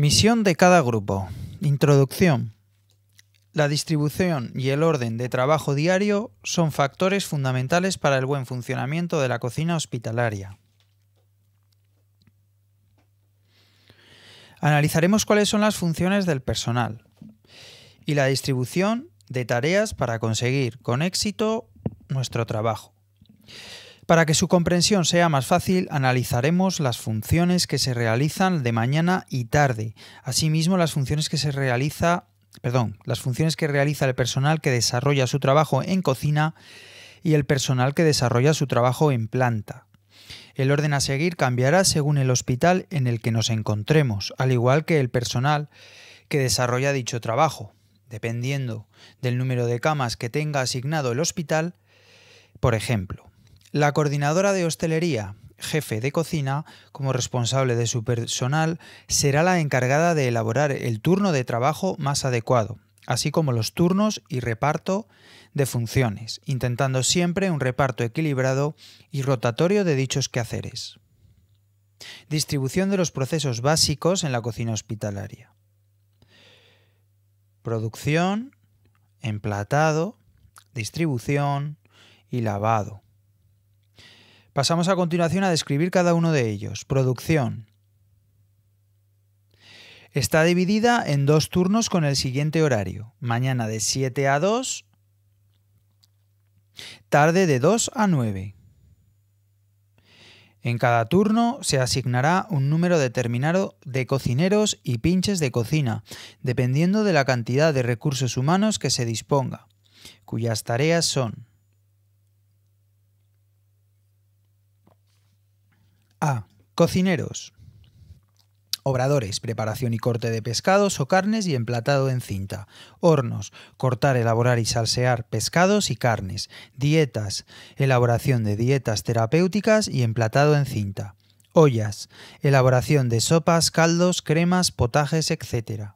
Misión de cada grupo. Introducción. La distribución y el orden de trabajo diario son factores fundamentales para el buen funcionamiento de la cocina hospitalaria. Analizaremos cuáles son las funciones del personal y la distribución de tareas para conseguir con éxito nuestro trabajo. Para que su comprensión sea más fácil, analizaremos las funciones que se realizan de mañana y tarde, asimismo las funciones que se realiza, perdón, las funciones que realiza el personal que desarrolla su trabajo en cocina y el personal que desarrolla su trabajo en planta. El orden a seguir cambiará según el hospital en el que nos encontremos, al igual que el personal que desarrolla dicho trabajo. Dependiendo del número de camas que tenga asignado el hospital, por ejemplo. La coordinadora de hostelería, jefe de cocina, como responsable de su personal, será la encargada de elaborar el turno de trabajo más adecuado, así como los turnos y reparto de funciones, intentando siempre un reparto equilibrado y rotatorio de dichos quehaceres. Distribución de los procesos básicos en la cocina hospitalaria. Producción, emplatado, distribución y lavado. Pasamos a continuación a describir cada uno de ellos. Producción. Está dividida en dos turnos con el siguiente horario. Mañana de 7 a 2, tarde de 2 a 9. En cada turno se asignará un número determinado de cocineros y pinches de cocina, dependiendo de la cantidad de recursos humanos que se disponga, cuyas tareas son A. Cocineros. Obradores, preparación y corte de pescados o carnes y emplatado en cinta. Hornos, cortar, elaborar y salsear pescados y carnes. Dietas, elaboración de dietas terapéuticas y emplatado en cinta. Ollas, elaboración de sopas, caldos, cremas, potajes, etc.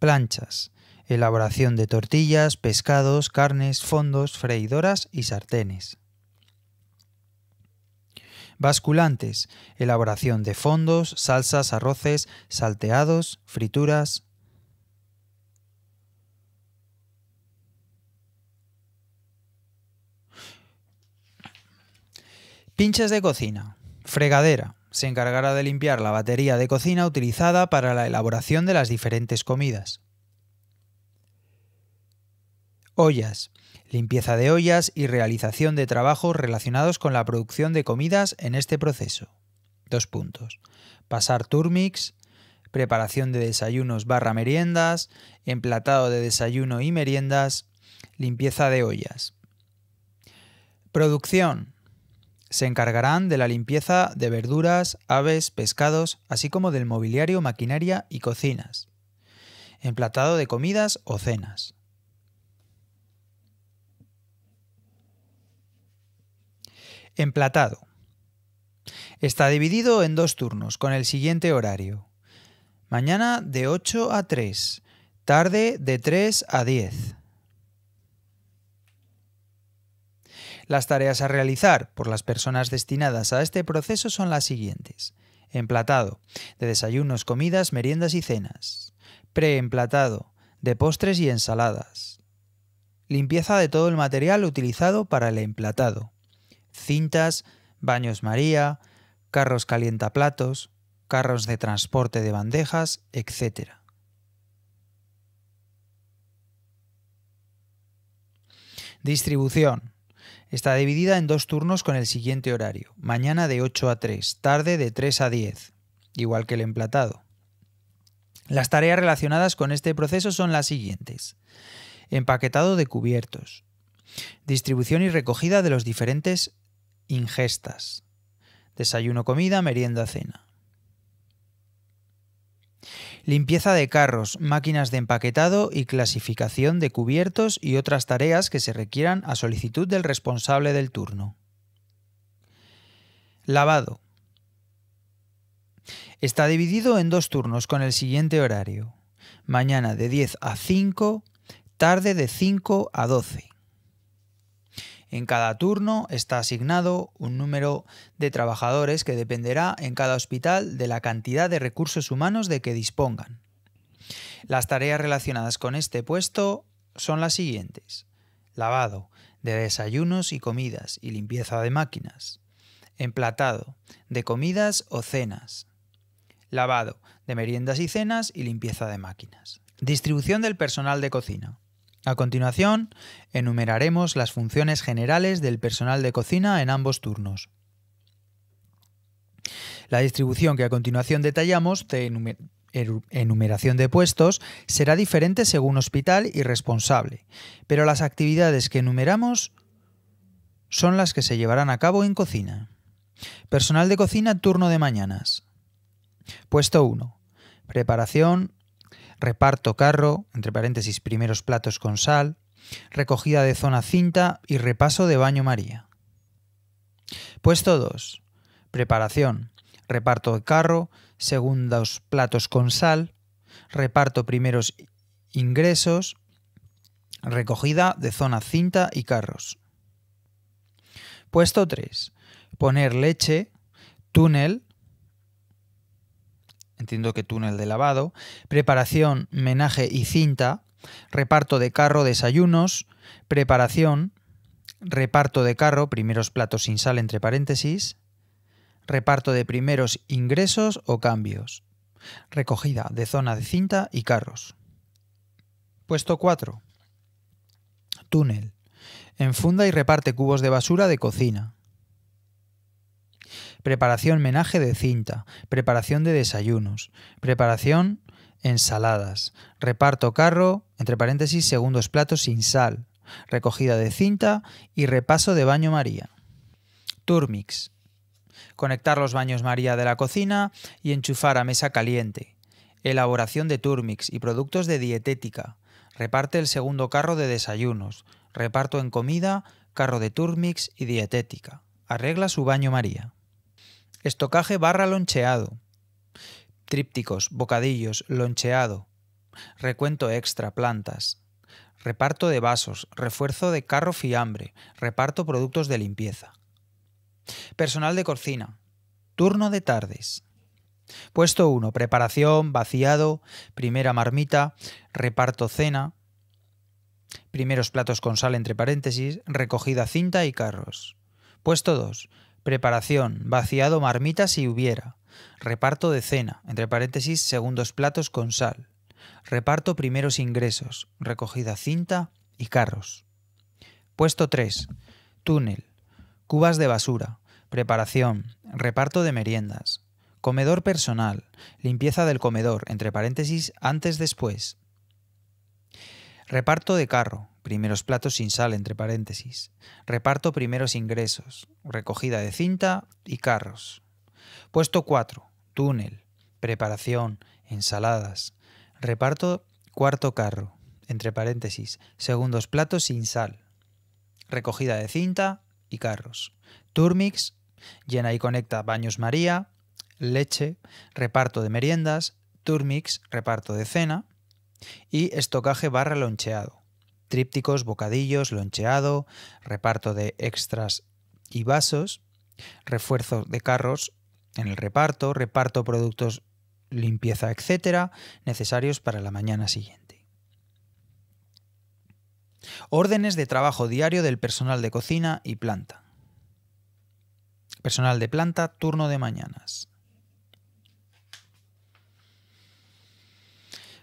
Planchas, elaboración de tortillas, pescados, carnes, fondos, freidoras y sartenes basculantes, elaboración de fondos, salsas, arroces, salteados, frituras. Pinches de cocina, fregadera. Se encargará de limpiar la batería de cocina utilizada para la elaboración de las diferentes comidas. Ollas limpieza de ollas y realización de trabajos relacionados con la producción de comidas en este proceso. Dos puntos. Pasar turmix, preparación de desayunos barra meriendas, emplatado de desayuno y meriendas, limpieza de ollas. Producción. Se encargarán de la limpieza de verduras, aves, pescados, así como del mobiliario, maquinaria y cocinas. Emplatado de comidas o cenas. Emplatado. Está dividido en dos turnos, con el siguiente horario. Mañana de 8 a 3, tarde de 3 a 10. Las tareas a realizar por las personas destinadas a este proceso son las siguientes. Emplatado, de desayunos, comidas, meriendas y cenas. Preemplatado, de postres y ensaladas. Limpieza de todo el material utilizado para el emplatado cintas, baños María, carros calientaplatos, carros de transporte de bandejas, etc. Distribución. Está dividida en dos turnos con el siguiente horario. Mañana de 8 a 3, tarde de 3 a 10, igual que el emplatado. Las tareas relacionadas con este proceso son las siguientes. Empaquetado de cubiertos. Distribución y recogida de los diferentes ingestas. Desayuno, comida, merienda, cena. Limpieza de carros, máquinas de empaquetado y clasificación de cubiertos y otras tareas que se requieran a solicitud del responsable del turno. Lavado. Está dividido en dos turnos con el siguiente horario. Mañana de 10 a 5, tarde de 5 a 12. En cada turno está asignado un número de trabajadores que dependerá en cada hospital de la cantidad de recursos humanos de que dispongan. Las tareas relacionadas con este puesto son las siguientes. Lavado, de desayunos y comidas y limpieza de máquinas. Emplatado, de comidas o cenas. Lavado, de meriendas y cenas y limpieza de máquinas. Distribución del personal de cocina. A continuación, enumeraremos las funciones generales del personal de cocina en ambos turnos. La distribución que a continuación detallamos de enumeración de puestos será diferente según hospital y responsable, pero las actividades que enumeramos son las que se llevarán a cabo en cocina. Personal de cocina turno de mañanas. Puesto 1. Preparación, reparto carro, entre paréntesis primeros platos con sal, recogida de zona cinta y repaso de baño María. Puesto 2. Preparación. Reparto carro, segundos platos con sal, reparto primeros ingresos, recogida de zona cinta y carros. Puesto 3. Poner leche, túnel, entiendo que túnel de lavado, preparación, menaje y cinta, reparto de carro, desayunos, preparación, reparto de carro, primeros platos sin sal entre paréntesis, reparto de primeros ingresos o cambios, recogida de zona de cinta y carros. Puesto 4. Túnel. en funda y reparte cubos de basura de cocina preparación menaje de cinta, preparación de desayunos, preparación ensaladas, reparto carro, entre paréntesis, segundos platos sin sal, recogida de cinta y repaso de baño María. Turmix. Conectar los baños María de la cocina y enchufar a mesa caliente. Elaboración de turmix y productos de dietética. Reparte el segundo carro de desayunos. Reparto en comida, carro de turmix y dietética. Arregla su baño María. Estocaje barra loncheado. Trípticos, bocadillos, loncheado. Recuento extra, plantas. Reparto de vasos, refuerzo de carro fiambre, reparto productos de limpieza. Personal de cocina. Turno de tardes. Puesto 1. Preparación, vaciado, primera marmita, reparto cena, primeros platos con sal entre paréntesis, recogida cinta y carros. Puesto 2. Preparación. Vaciado marmita si hubiera. Reparto de cena. Entre paréntesis, segundos platos con sal. Reparto primeros ingresos. Recogida cinta y carros. Puesto 3. Túnel. Cubas de basura. Preparación. Reparto de meriendas. Comedor personal. Limpieza del comedor. Entre paréntesis, antes después. Reparto de carro primeros platos sin sal, entre paréntesis, reparto primeros ingresos, recogida de cinta y carros. Puesto 4, túnel, preparación, ensaladas, reparto cuarto carro, entre paréntesis, segundos platos sin sal, recogida de cinta y carros. Turmix, llena y conecta baños María, leche, reparto de meriendas, Turmix, reparto de cena y estocaje barra loncheado trípticos, bocadillos, loncheado, reparto de extras y vasos, refuerzo de carros en el reparto, reparto productos, limpieza, etcétera, necesarios para la mañana siguiente. Órdenes de trabajo diario del personal de cocina y planta. Personal de planta, turno de mañanas.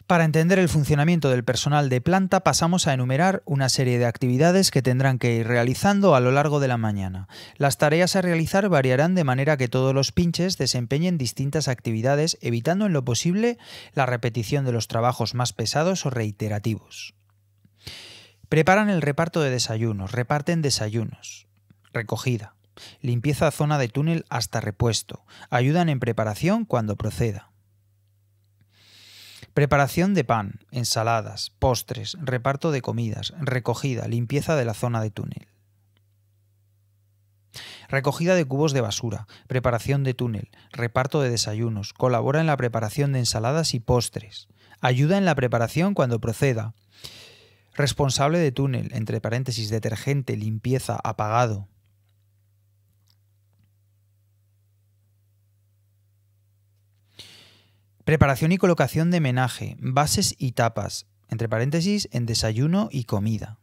Para entender el funcionamiento del personal de planta pasamos a enumerar una serie de actividades que tendrán que ir realizando a lo largo de la mañana. Las tareas a realizar variarán de manera que todos los pinches desempeñen distintas actividades, evitando en lo posible la repetición de los trabajos más pesados o reiterativos. Preparan el reparto de desayunos, reparten desayunos, recogida, limpieza zona de túnel hasta repuesto, ayudan en preparación cuando proceda. Preparación de pan, ensaladas, postres, reparto de comidas, recogida, limpieza de la zona de túnel. Recogida de cubos de basura, preparación de túnel, reparto de desayunos, colabora en la preparación de ensaladas y postres, ayuda en la preparación cuando proceda. Responsable de túnel, entre paréntesis, detergente, limpieza, apagado. Preparación y colocación de menaje, bases y tapas, entre paréntesis, en desayuno y comida.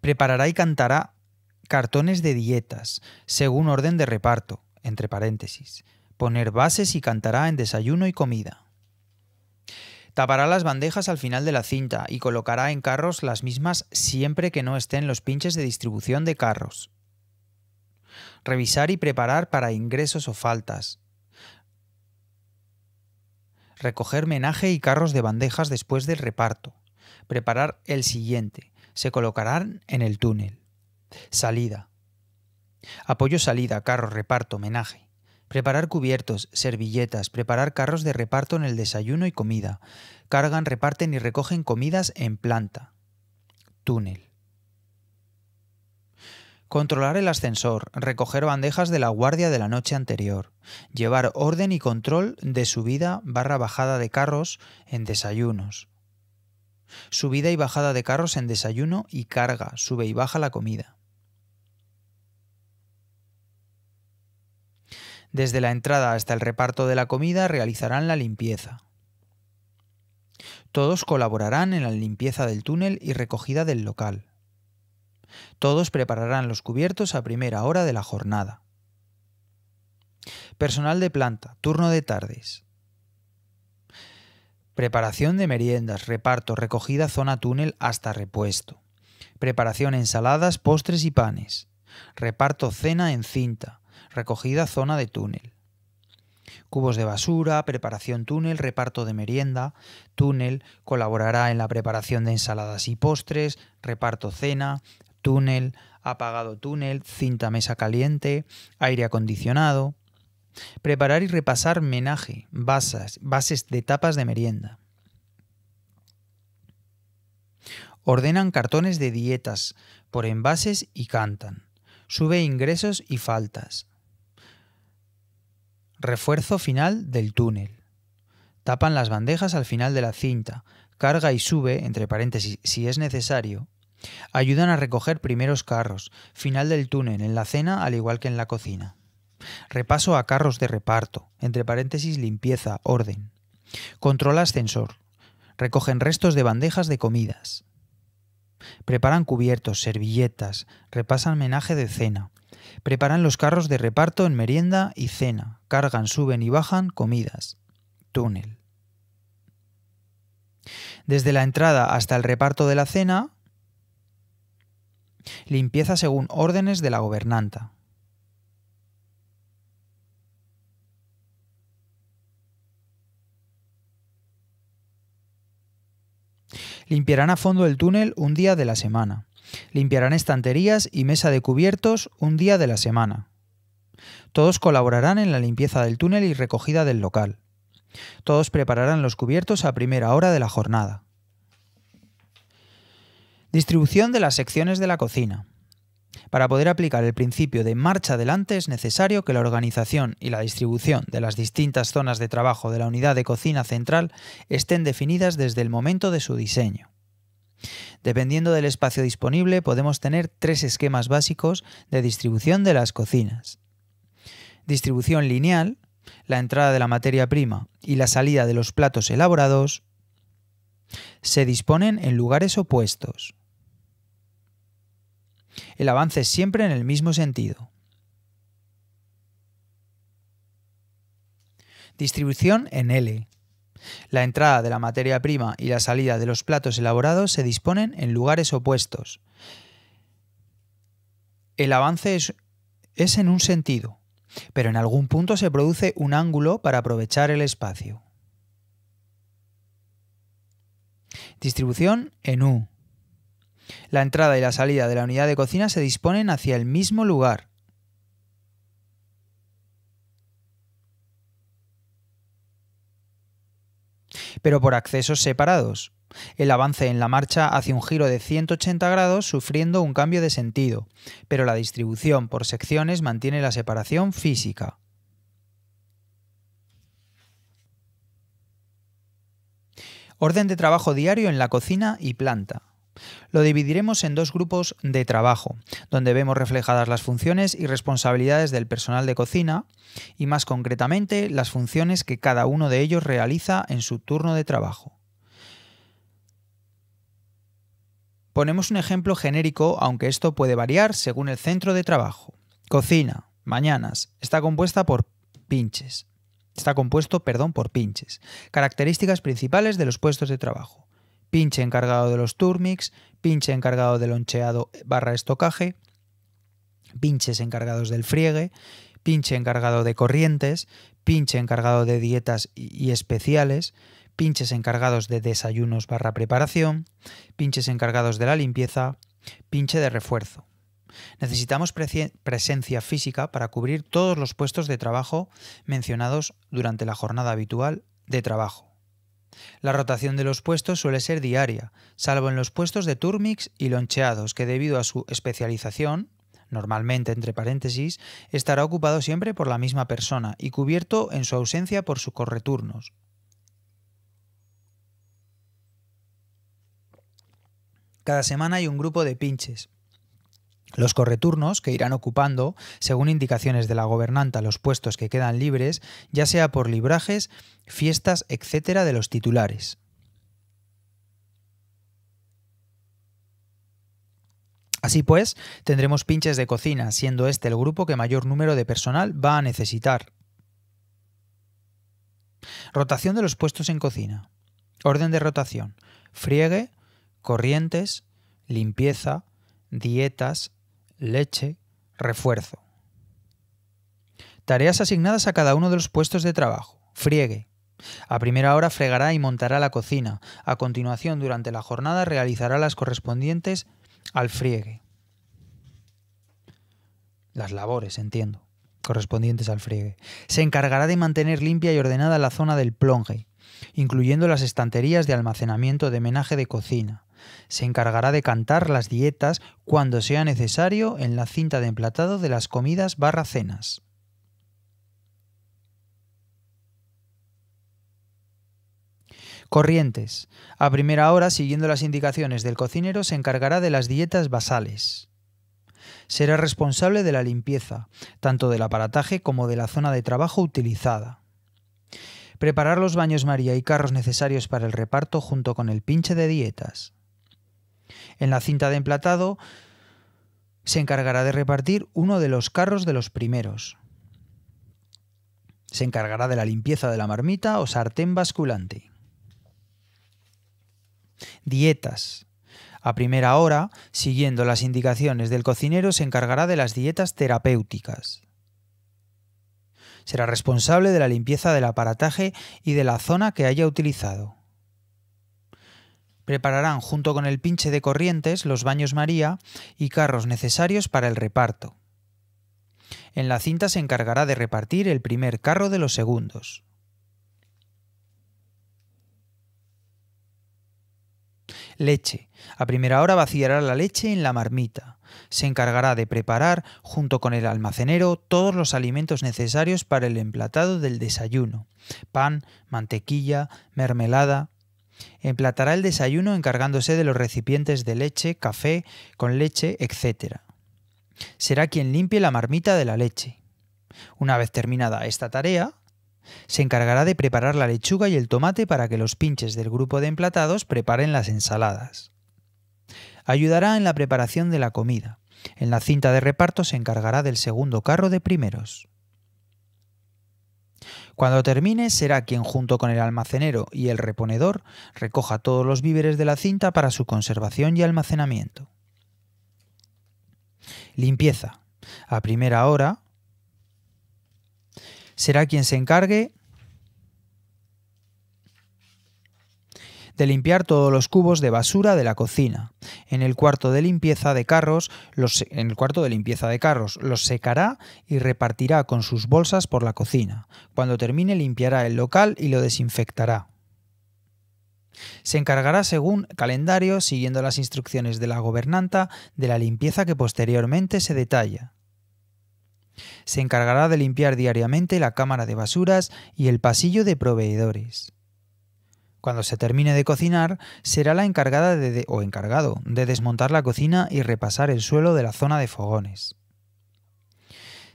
Preparará y cantará cartones de dietas, según orden de reparto, entre paréntesis. Poner bases y cantará en desayuno y comida. Tapará las bandejas al final de la cinta y colocará en carros las mismas siempre que no estén los pinches de distribución de carros, revisar y preparar para ingresos o faltas, recoger menaje y carros de bandejas después del reparto, preparar el siguiente, se colocarán en el túnel, salida, apoyo salida, carro, reparto, menaje, preparar cubiertos, servilletas, preparar carros de reparto en el desayuno y comida, cargan, reparten y recogen comidas en planta, túnel. Controlar el ascensor, recoger bandejas de la guardia de la noche anterior, llevar orden y control de subida barra bajada de carros en desayunos. Subida y bajada de carros en desayuno y carga, sube y baja la comida. Desde la entrada hasta el reparto de la comida realizarán la limpieza. Todos colaborarán en la limpieza del túnel y recogida del local. Todos prepararán los cubiertos a primera hora de la jornada. Personal de planta, turno de tardes. Preparación de meriendas, reparto, recogida zona túnel hasta repuesto. Preparación ensaladas, postres y panes. Reparto cena en cinta, recogida zona de túnel. Cubos de basura, preparación túnel, reparto de merienda, túnel, colaborará en la preparación de ensaladas y postres, reparto cena, túnel, apagado túnel, cinta mesa caliente, aire acondicionado. Preparar y repasar menaje, bases de tapas de merienda. Ordenan cartones de dietas por envases y cantan. Sube ingresos y faltas. Refuerzo final del túnel. Tapan las bandejas al final de la cinta. Carga y sube, entre paréntesis, si es necesario, Ayudan a recoger primeros carros, final del túnel, en la cena al igual que en la cocina. Repaso a carros de reparto, entre paréntesis limpieza, orden. Controla ascensor. Recogen restos de bandejas de comidas. Preparan cubiertos, servilletas, repasan menaje de cena. Preparan los carros de reparto en merienda y cena. Cargan, suben y bajan comidas. Túnel. Desde la entrada hasta el reparto de la cena, Limpieza según órdenes de la gobernanta. Limpiarán a fondo el túnel un día de la semana. Limpiarán estanterías y mesa de cubiertos un día de la semana. Todos colaborarán en la limpieza del túnel y recogida del local. Todos prepararán los cubiertos a primera hora de la jornada. Distribución de las secciones de la cocina. Para poder aplicar el principio de marcha adelante es necesario que la organización y la distribución de las distintas zonas de trabajo de la unidad de cocina central estén definidas desde el momento de su diseño. Dependiendo del espacio disponible podemos tener tres esquemas básicos de distribución de las cocinas. Distribución lineal, la entrada de la materia prima y la salida de los platos elaborados se disponen en lugares opuestos. El avance es siempre en el mismo sentido. Distribución en L. La entrada de la materia prima y la salida de los platos elaborados se disponen en lugares opuestos. El avance es, es, en un sentido, pero en algún punto se produce un ángulo para aprovechar el espacio. Distribución en U. La entrada y la salida de la unidad de cocina se disponen hacia el mismo lugar. pero por accesos separados. El avance en la marcha hace un giro de 180 grados sufriendo un cambio de sentido, pero la distribución por secciones mantiene la separación física. Orden de trabajo diario en la cocina y planta. Lo dividiremos en dos grupos de trabajo, donde vemos reflejadas las funciones y responsabilidades del personal de cocina y más concretamente las funciones que cada uno de ellos realiza en su turno de trabajo. Ponemos un ejemplo genérico, aunque esto puede variar según el centro de trabajo. Cocina, mañanas, está compuesta por pinches. Está compuesto, perdón, por pinches. Características principales de los puestos de trabajo pinche encargado de los turmix, pinche encargado del loncheado barra estocaje, pinches encargados del friegue, pinche encargado de corrientes, pinche encargado de dietas y especiales, pinches encargados de desayunos barra preparación, pinches encargados de la limpieza, pinche de refuerzo. Necesitamos presencia física para cubrir todos los puestos de trabajo mencionados durante la jornada habitual de trabajo. La rotación de los puestos suele ser diaria, salvo en los puestos de turmix y loncheados, que debido a su especialización, normalmente entre paréntesis, estará ocupado siempre por la misma persona y cubierto en su ausencia por sus correturnos. Cada semana hay un grupo de pinches, los correturnos, que irán ocupando, según indicaciones de la gobernanta, los puestos que quedan libres, ya sea por librajes, fiestas, etcétera, de los titulares. Así pues, tendremos pinches de cocina, siendo este el grupo que mayor número de personal va a necesitar. Rotación de los puestos en cocina. Orden de rotación. Friegue, corrientes, limpieza, dietas, leche, refuerzo. Tareas asignadas a cada uno de los puestos de trabajo. Friegue. A primera hora fregará y montará la cocina. A continuación, durante la jornada, realizará las correspondientes al friegue. Las labores, entiendo, correspondientes al friegue. Se encargará de mantener limpia y ordenada la zona del plonge, incluyendo las estanterías de almacenamiento de menaje de cocina, se encargará de cantar las dietas cuando sea necesario en la cinta de emplatado de las comidas barra cenas. Corrientes. A primera hora, siguiendo las indicaciones del cocinero, se encargará de las dietas basales. Será responsable de la limpieza, tanto del aparataje como de la zona de trabajo utilizada. Preparar los baños María y carros necesarios para el reparto junto con el pinche de dietas. En la cinta de emplatado se encargará de repartir uno de los carros de los primeros. Se encargará de la limpieza de la marmita o sartén basculante. Dietas. A primera hora, siguiendo las indicaciones del cocinero, se encargará de las dietas terapéuticas. Será responsable de la limpieza del aparataje y de la zona que haya utilizado. Prepararán junto con el pinche de corrientes los baños María y carros necesarios para el reparto. En la cinta se encargará de repartir el primer carro de los segundos. Leche. A primera hora vaciará la leche en la marmita. Se encargará de preparar, junto con el almacenero, todos los alimentos necesarios para el emplatado del desayuno. Pan, mantequilla, mermelada. Emplatará el desayuno encargándose de los recipientes de leche, café, con leche, etc. Será quien limpie la marmita de la leche. Una vez terminada esta tarea, se encargará de preparar la lechuga y el tomate para que los pinches del grupo de emplatados preparen las ensaladas. Ayudará en la preparación de la comida. En la cinta de reparto se encargará del segundo carro de primeros. Cuando termine será quien junto con el almacenero y el reponedor recoja todos los víveres de la cinta para su conservación y almacenamiento. Limpieza. A primera hora será quien se encargue de limpiar todos los cubos de basura de la cocina. En el cuarto de limpieza de carros, los, en el cuarto de limpieza de carros, los secará y repartirá con sus bolsas por la cocina. Cuando termine limpiará el local y lo desinfectará. Se encargará según calendario, siguiendo las instrucciones de la gobernanta, de la limpieza que posteriormente se detalla. Se encargará de limpiar diariamente la cámara de basuras y el pasillo de proveedores. Cuando se termine de cocinar, será la encargada de o encargado de desmontar la cocina y repasar el suelo de la zona de fogones.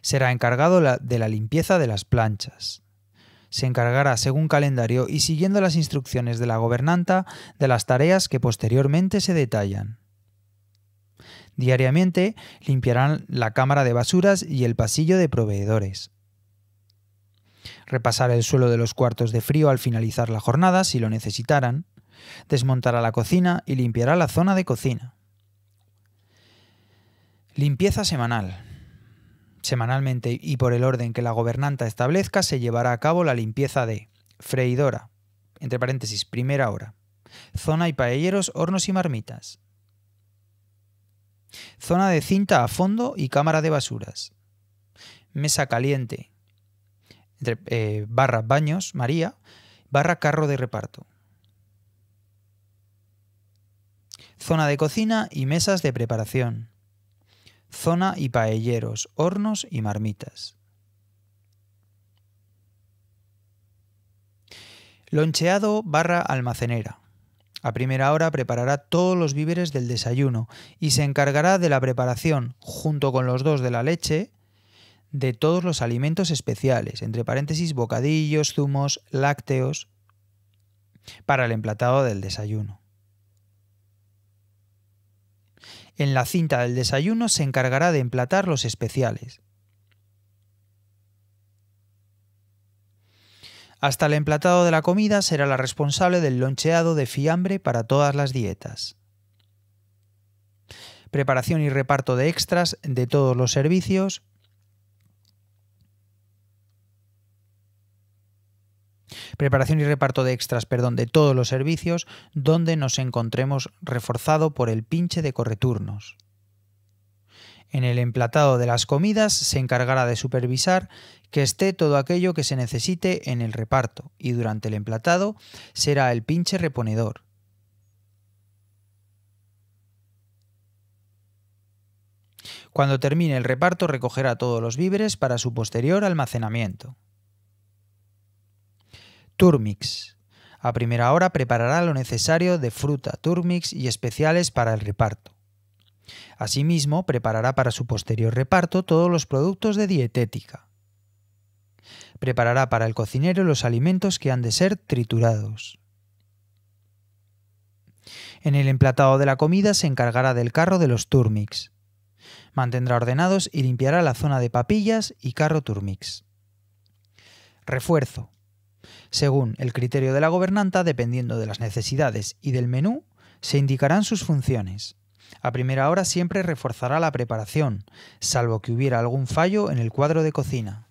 Será encargado de la limpieza de las planchas. Se encargará según calendario y siguiendo las instrucciones de la gobernanta de las tareas que posteriormente se detallan. Diariamente limpiarán la cámara de basuras y el pasillo de proveedores repasar el suelo de los cuartos de frío al finalizar la jornada si lo necesitaran, desmontará la cocina y limpiará la zona de cocina. Limpieza semanal. Semanalmente y por el orden que la gobernanta establezca se llevará a cabo la limpieza de freidora, entre paréntesis, primera hora, zona y paelleros, hornos y marmitas, zona de cinta a fondo y cámara de basuras, mesa caliente, eh, barra baños, María, barra carro de reparto. Zona de cocina y mesas de preparación. Zona y paelleros, hornos y marmitas. Loncheado barra almacenera. A primera hora preparará todos los víveres del desayuno y se encargará de la preparación, junto con los dos de la leche, de todos los alimentos especiales, entre paréntesis bocadillos, zumos, lácteos, para el emplatado del desayuno. En la cinta del desayuno se encargará de emplatar los especiales. Hasta el emplatado de la comida será la responsable del loncheado de fiambre para todas las dietas. Preparación y reparto de extras de todos los servicios, Preparación y reparto de extras, perdón, de todos los servicios donde nos encontremos reforzado por el pinche de correturnos. En el emplatado de las comidas se encargará de supervisar que esté todo aquello que se necesite en el reparto y durante el emplatado será el pinche reponedor. Cuando termine el reparto recogerá todos los víveres para su posterior almacenamiento. Turmix. A primera hora preparará lo necesario de fruta, turmix y especiales para el reparto. Asimismo, preparará para su posterior reparto todos los productos de dietética. Preparará para el cocinero los alimentos que han de ser triturados. En el emplatado de la comida se encargará del carro de los turmix. Mantendrá ordenados y limpiará la zona de papillas y carro turmix. Refuerzo. Según el criterio de la gobernanta, dependiendo de las necesidades y del menú, se indicarán sus funciones. A primera hora siempre reforzará la preparación, salvo que hubiera algún fallo en el cuadro de cocina.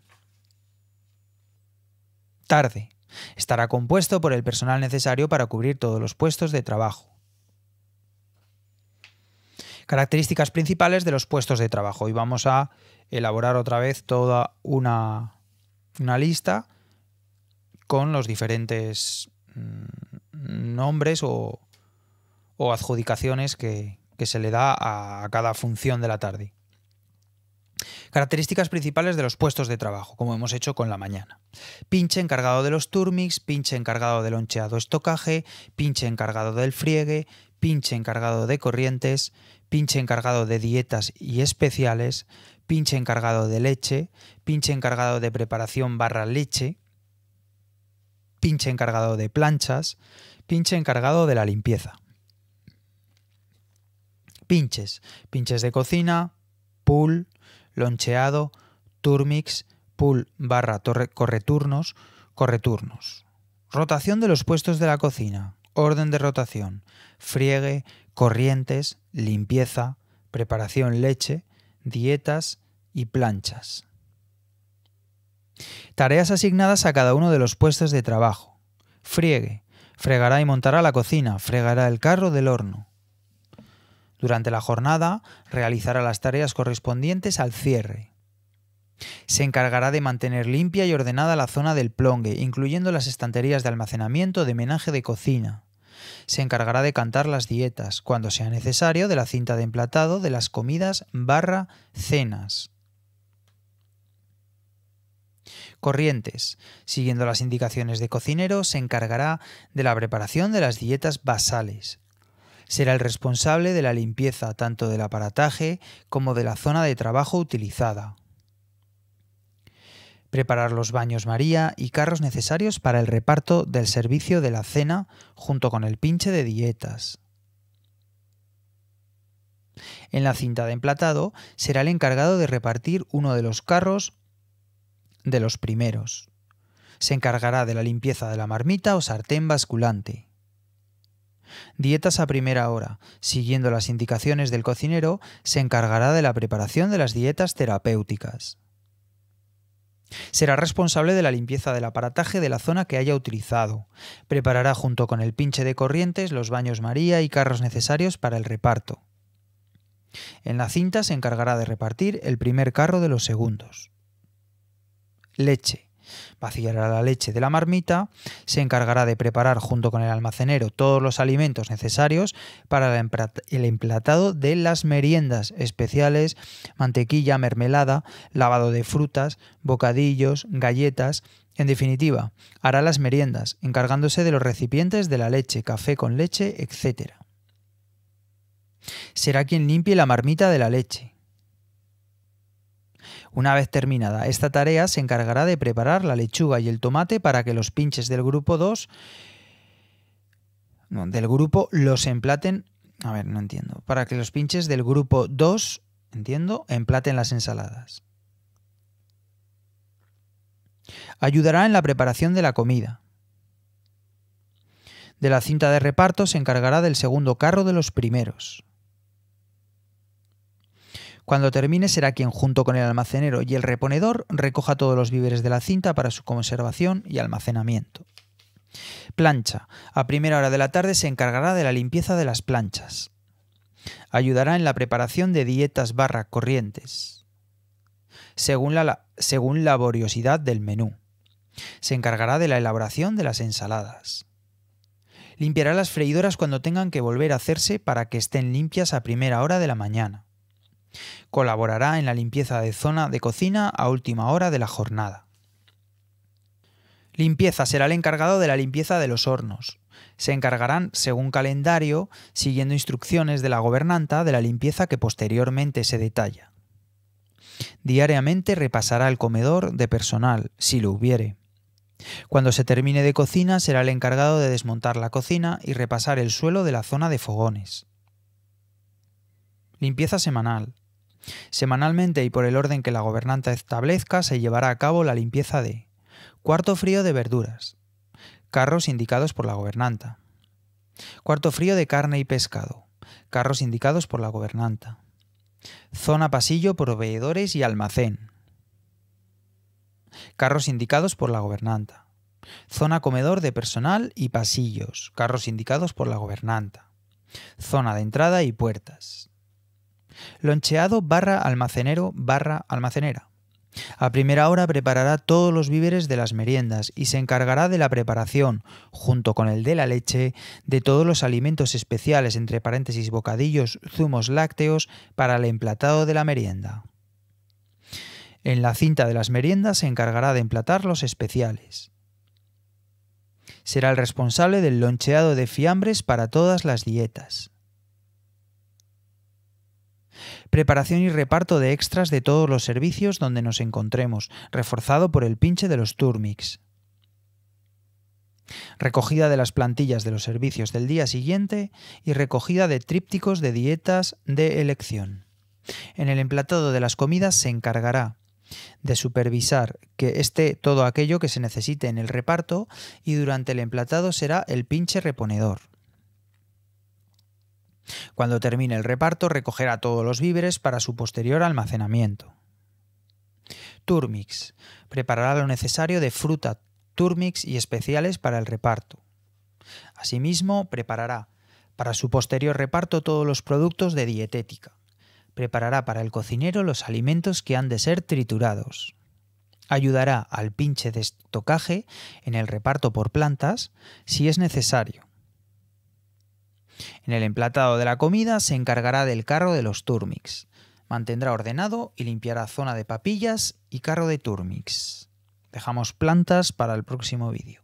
Tarde. Estará compuesto por el personal necesario para cubrir todos los puestos de trabajo. Características principales de los puestos de trabajo. Y vamos a elaborar otra vez toda una, una lista con los diferentes mm, nombres o, adjudicaciones que, que, se le da a cada función de la tarde. Características principales de los puestos de trabajo, como hemos hecho con la mañana. Pinche encargado de los turmix, pinche encargado del loncheado estocaje, pinche encargado del friegue, pinche encargado de corrientes, pinche encargado de dietas y especiales, pinche encargado de leche, pinche encargado de preparación barra leche, pinche encargado de planchas, pinche encargado de la limpieza. Pinches, pinches de cocina, pool, loncheado, turmix, pool barra correturnos, correturnos. Rotación de los puestos de la cocina, orden de rotación, friegue, corrientes, limpieza, preparación leche, dietas y planchas. Tareas asignadas a cada uno de los puestos de trabajo. Friegue. Fregará y montará la cocina. Fregará el carro del horno. Durante la jornada realizará las tareas correspondientes al cierre. Se encargará de mantener limpia y ordenada la zona del plongue, incluyendo las estanterías de almacenamiento de menaje de cocina. Se encargará de cantar las dietas, cuando sea necesario, de la cinta de emplatado, de las comidas barra cenas. corrientes. Siguiendo las indicaciones de cocinero, se encargará de la preparación de las dietas basales. Será el responsable de la limpieza tanto del aparataje como de la zona de trabajo utilizada. Preparar los baños María y carros necesarios para el reparto del servicio de la cena junto con el pinche de dietas. En la cinta de emplatado será el encargado de repartir uno de los carros de los primeros. Se encargará de la limpieza de la marmita o sartén basculante. Dietas a primera hora. Siguiendo las indicaciones del cocinero, se encargará de la preparación de las dietas terapéuticas. Será responsable de la limpieza del aparataje de la zona que haya utilizado. Preparará junto con el pinche de corrientes los baños María y carros necesarios para el reparto. En la cinta se encargará de repartir el primer carro de los segundos leche. Vaciará la leche de la marmita, se encargará de preparar junto con el almacenero todos los alimentos necesarios para el emplatado de las meriendas especiales, mantequilla, mermelada, lavado de frutas, bocadillos, galletas. En definitiva, hará las meriendas, encargándose de los recipientes de la leche, café con leche, etc. Será quien limpie la marmita de la leche una vez terminada esta tarea, se encargará de preparar la lechuga y el tomate para que los pinches del grupo 2 del grupo los emplaten, a ver, no entiendo, para que los pinches del grupo 2, entiendo, emplaten las ensaladas. Ayudará en la preparación de la comida. De la cinta de reparto se encargará del segundo carro de los primeros. Cuando termine será quien junto con el almacenero y el reponedor recoja todos los víveres de la cinta para su conservación y almacenamiento. Plancha. A primera hora de la tarde se encargará de la limpieza de las planchas. Ayudará en la preparación de dietas barra corrientes. Según la, según la laboriosidad del menú. Se encargará de la elaboración de las ensaladas. Limpiará las freidoras cuando tengan que volver a hacerse para que estén limpias a primera hora de la mañana. Colaborará en la limpieza de zona de cocina a última hora de la jornada. Limpieza será el encargado de la limpieza de los hornos. Se encargarán, según calendario, siguiendo instrucciones de la gobernanta de la limpieza que posteriormente se detalla. Diariamente repasará el comedor de personal, si lo hubiere. Cuando se termine de cocina será el encargado de desmontar la cocina y repasar el suelo de la zona de fogones. Limpieza semanal. Semanalmente y por el orden que la gobernanta establezca se llevará a cabo la limpieza de cuarto frío de verduras, carros indicados por la gobernanta, cuarto frío de carne y pescado, carros indicados por la gobernanta, zona pasillo, proveedores y almacén, carros indicados por la gobernanta, zona comedor de personal y pasillos, carros indicados por la gobernanta, zona de entrada y puertas. Loncheado barra almacenero barra almacenera. A primera hora preparará todos los víveres de las meriendas y se encargará de la preparación, junto con el de la leche, de todos los alimentos especiales, entre paréntesis bocadillos, zumos lácteos, para el emplatado de la merienda. En la cinta de las meriendas se encargará de emplatar los especiales. Será el responsable del loncheado de fiambres para todas las dietas. Preparación y reparto de extras de todos los servicios donde nos encontremos, reforzado por el pinche de los Turmix. Recogida de las plantillas de los servicios del día siguiente y recogida de trípticos de dietas de elección. En el emplatado de las comidas se encargará de supervisar que esté todo aquello que se necesite en el reparto y durante el emplatado será el pinche reponedor. Cuando termine el reparto recogerá todos los víveres para su posterior almacenamiento. Turmix. Preparará lo necesario de fruta, turmix y especiales para el reparto. Asimismo, preparará para su posterior reparto todos los productos de dietética. Preparará para el cocinero los alimentos que han de ser triturados. Ayudará al pinche de estocaje en el reparto por plantas si es necesario en el emplatado de la comida se encargará del carro de los turmix. Mantendrá ordenado y limpiará zona de papillas y carro de turmix. Dejamos plantas para el próximo vídeo.